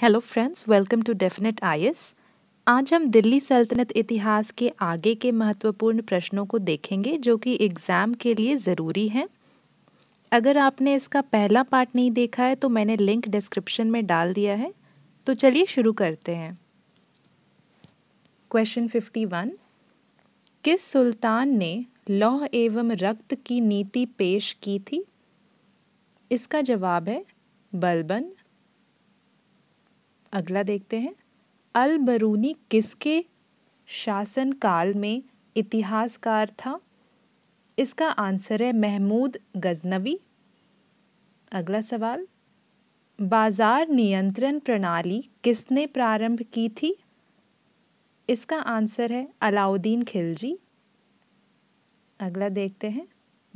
hello friends welcome to definite IS आज हम दिल्ली सल्तनत इतिहास के आगे के महत्वपूर्ण प्रश्नों को देखेंगे जो कि एग्ज़ाम के लिए ज़रूरी हैं अगर आपने इसका पहला पार्ट नहीं देखा है तो मैंने लिंक डिस्क्रिप्शन में डाल दिया है तो चलिए शुरू करते हैं क्वेश्चन फिफ्टी वन किस सुल्तान ने लौह एवं रक्त की नीति पेश की थी इसका जवाब है बलबन अगला देखते हैं अल बरूनी किसके शासनकाल में इतिहासकार था इसका आंसर है महमूद गजनवी अगला सवाल बाज़ार नियंत्रण प्रणाली किसने प्रारंभ की थी इसका आंसर है अलाउद्दीन खिलजी अगला देखते हैं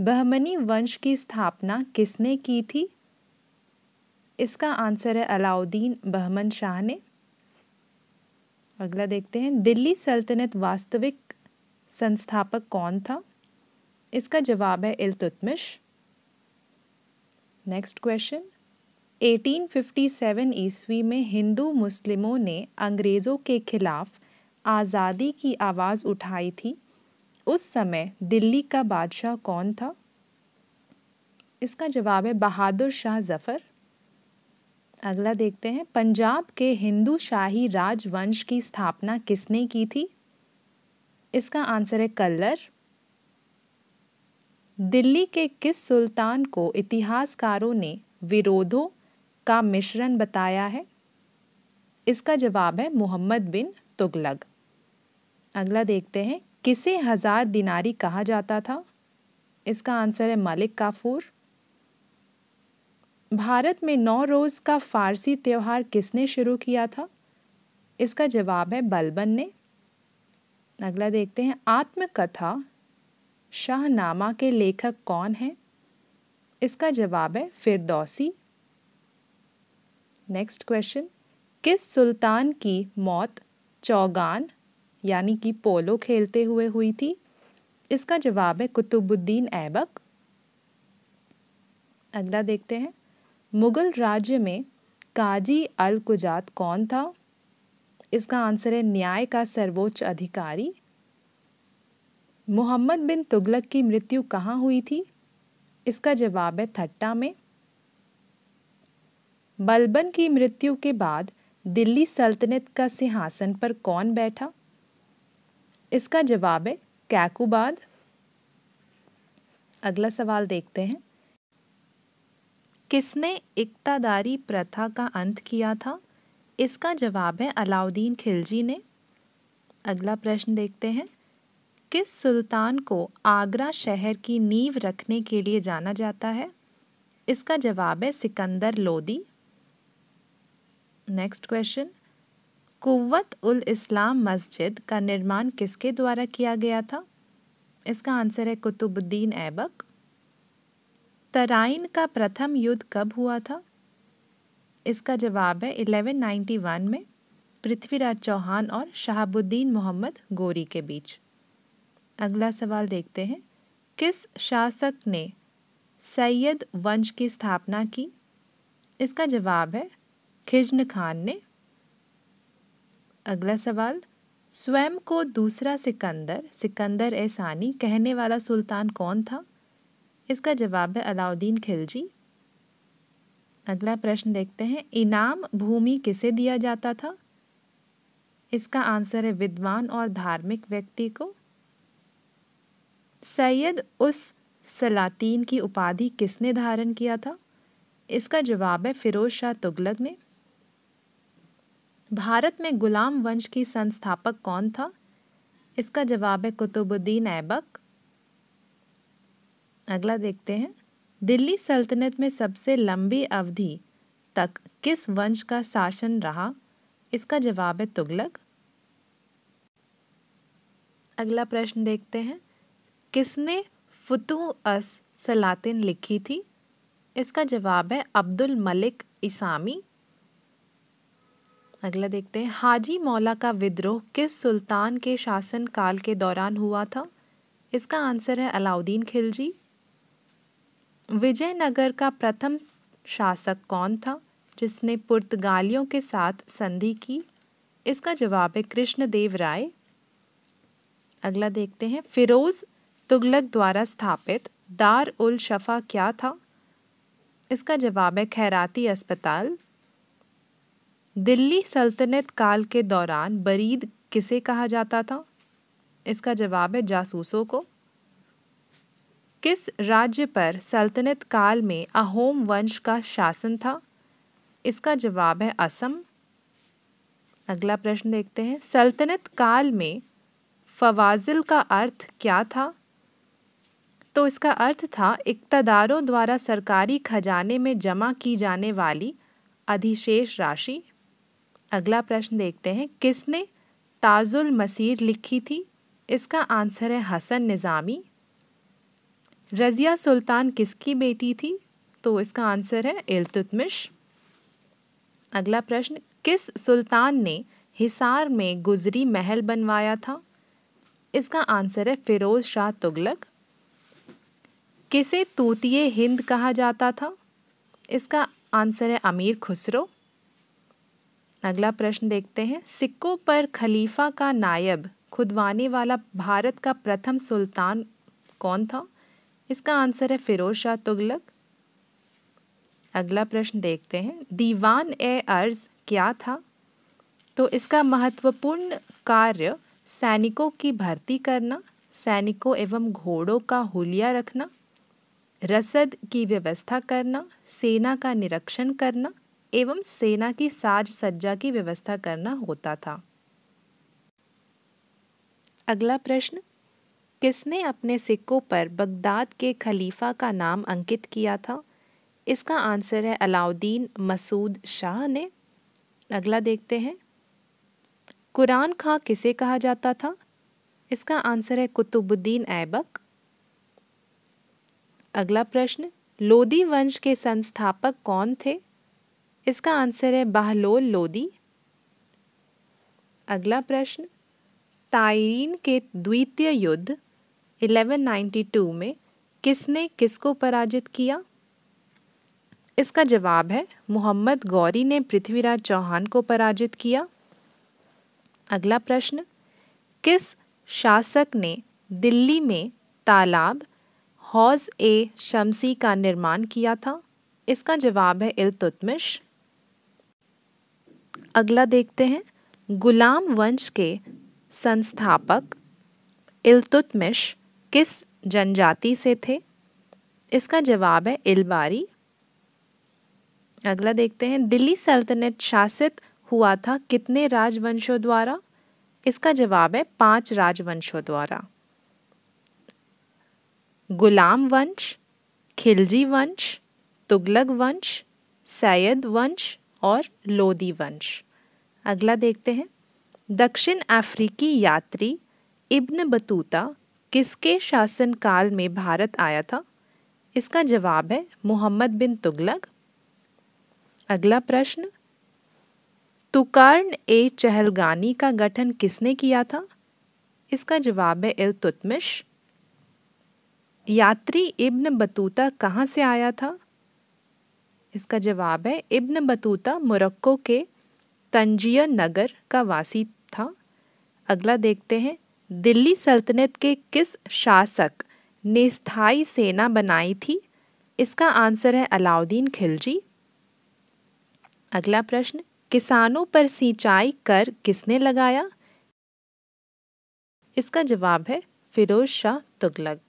बहमनी वंश की स्थापना किसने की थी इसका आंसर है अलाउद्दीन बहमन शाह ने अगला देखते हैं दिल्ली सल्तनत वास्तविक संस्थापक कौन था इसका जवाब है इल्तुतमिश नेक्स्ट क्वेश्चन 1857 ईस्वी में हिंदू मुस्लिमों ने अंग्रेज़ों के खिलाफ आज़ादी की आवाज़ उठाई थी उस समय दिल्ली का बादशाह कौन था इसका जवाब है बहादुर शाह जफ़र अगला देखते हैं पंजाब के हिंदू शाही राजवंश की स्थापना किसने की थी इसका आंसर है कल्लर दिल्ली के किस सुल्तान को इतिहासकारों ने विरोधों का मिश्रण बताया है इसका जवाब है मोहम्मद बिन तुगलक अगला देखते हैं किसे हज़ार दिनारी कहा जाता था इसका आंसर है मलिक काफूर भारत में नौ रोज़ का फ़ारसी त्यौहार किसने शुरू किया था इसका जवाब है बलबन ने अगला देखते हैं आत्मकथा शाहनामा के लेखक कौन हैं इसका जवाब है फिरदौसी नेक्स्ट क्वेश्चन किस सुल्तान की मौत चौगान यानी कि पोलो खेलते हुए हुई थी इसका जवाब है कुतुबुद्दीन ऐबक अगला देखते हैं मुग़ल राज्य में काजी अल कुजात कौन था इसका आंसर है न्याय का सर्वोच्च अधिकारी मोहम्मद बिन तुगलक की मृत्यु कहाँ हुई थी इसका जवाब है थट्टा में बलबन की मृत्यु के बाद दिल्ली सल्तनत का सिंहासन पर कौन बैठा इसका जवाब है कैकुबाद अगला सवाल देखते हैं किसने इक्तादारी प्रथा का अंत किया था इसका जवाब है अलाउद्दीन खिलजी ने अगला प्रश्न देखते हैं किस सुल्तान को आगरा शहर की नींव रखने के लिए जाना जाता है इसका जवाब है सिकंदर लोदी नेक्स्ट क्वेश्चन कुवत उल इस्लाम मस्जिद का निर्माण किसके द्वारा किया गया था इसका आंसर है कुतुबुद्दीन ऐबक तराइन का प्रथम युद्ध कब हुआ था इसका जवाब है 1191 में पृथ्वीराज चौहान और शहाबुद्दीन मोहम्मद गोरी के बीच अगला सवाल देखते हैं किस शासक ने सैयद वंश की स्थापना की इसका जवाब है खिजन खान ने अगला सवाल स्वयं को दूसरा सिकंदर सिकंदर एसानी कहने वाला सुल्तान कौन था इसका जवाब है अलाउद्दीन खिलजी अगला प्रश्न देखते हैं इनाम भूमि किसे दिया जाता था इसका आंसर है विद्वान और धार्मिक व्यक्ति को सैयद उस सलातीन की उपाधि किसने धारण किया था इसका जवाब है फिरोज शाह तुगलक ने भारत में गुलाम वंश की संस्थापक कौन था इसका जवाब है कुतुबुद्दीन ऐबक अगला देखते हैं दिल्ली सल्तनत में सबसे लंबी अवधि तक किस वंश का शासन रहा इसका जवाब है तुगलक अगला प्रश्न देखते हैं किसने फुतुह अस सलातिन लिखी थी इसका जवाब है अब्दुल मलिक इसामी अगला देखते हैं हाजी मौला का विद्रोह किस सुल्तान के शासन काल के दौरान हुआ था इसका आंसर है अलाउद्दीन खिलजी विजयनगर का प्रथम शासक कौन था जिसने पुर्तगालियों के साथ संधि की इसका जवाब है कृष्णदेव राय अगला देखते हैं फिरोज़ तुगलक द्वारा स्थापित दार उल शफा क्या था इसका जवाब है खैराती अस्पताल दिल्ली सल्तनत काल के दौरान बरीद किसे कहा जाता था इसका जवाब है जासूसों को किस राज्य पर सल्तनत काल में अहोम वंश का शासन था इसका जवाब है असम अगला प्रश्न देखते हैं सल्तनत काल में फवाजिल का अर्थ क्या था तो इसका अर्थ था इकतदारों द्वारा सरकारी खजाने में जमा की जाने वाली अधिशेष राशि अगला प्रश्न देखते हैं किसने ताजुल मसीर लिखी थी इसका आंसर है हसन निज़ामी रज़िया सुल्तान किसकी बेटी थी तो इसका आंसर है इल्तुतमिश अगला प्रश्न किस सुल्तान ने हिसार में गुजरी महल बनवाया था इसका आंसर है फिरोज़ शाह तुगलक किसे तूतीय हिंद कहा जाता था इसका आंसर है अमीर खुसरो अगला प्रश्न देखते हैं सिक्कों पर खलीफा का नायब खुदवाने वाला भारत का प्रथम सुल्तान कौन था इसका आंसर है फिरोज शाह तुगलक अगला प्रश्न देखते हैं दीवान ए अर्ज क्या था तो इसका महत्वपूर्ण कार्य सैनिकों की भर्ती करना सैनिकों एवं घोड़ों का होलिया रखना रसद की व्यवस्था करना सेना का निरीक्षण करना एवं सेना की साज सज्जा की व्यवस्था करना होता था अगला प्रश्न किसने अपने सिक्कों पर बगदाद के खलीफा का नाम अंकित किया था इसका आंसर है अलाउद्दीन मसूद शाह ने अगला देखते हैं कुरान खां किसे कहा जाता था इसका आंसर है कुतुबुद्दीन ऐबक अगला प्रश्न लोदी वंश के संस्थापक कौन थे इसका आंसर है बहलोल लोदी अगला प्रश्न ताइन के द्वितीय युद्ध 1192 में किसने किसको पराजित किया इसका जवाब है मोहम्मद गौरी ने पृथ्वीराज चौहान को पराजित किया अगला प्रश्न किस शासक ने दिल्ली में तालाब हौज ए शमसी का निर्माण किया था इसका जवाब है इलतुतमिश अगला देखते हैं गुलाम वंश के संस्थापक इलतुतमिश किस जनजाति से थे इसका जवाब है इलबारी अगला देखते हैं दिल्ली सल्तनत शासित हुआ था कितने राजवंशों द्वारा इसका जवाब है पांच राजवंशों द्वारा गुलाम वंश खिलजी वंश तुगलक वंश सैयद वंश और लोदी वंश अगला देखते हैं दक्षिण अफ्रीकी यात्री इब्न बतूता किसके शासनकाल में भारत आया था इसका जवाब है मोहम्मद बिन तुगलक अगला प्रश्न तुकर्ण ए चहलगानी का गठन किसने किया था इसका जवाब है इलतुतमिश यात्री इब्न बतूता कहाँ से आया था इसका जवाब है इब्न बतूता मोरक्को के तंजिया नगर का वासी था अगला देखते हैं दिल्ली सल्तनत के किस शासक ने स्थायी सेना बनाई थी इसका आंसर है अलाउद्दीन खिलजी अगला प्रश्न किसानों पर सिंचाई कर किसने लगाया इसका जवाब है फिरोज शाह तुगलक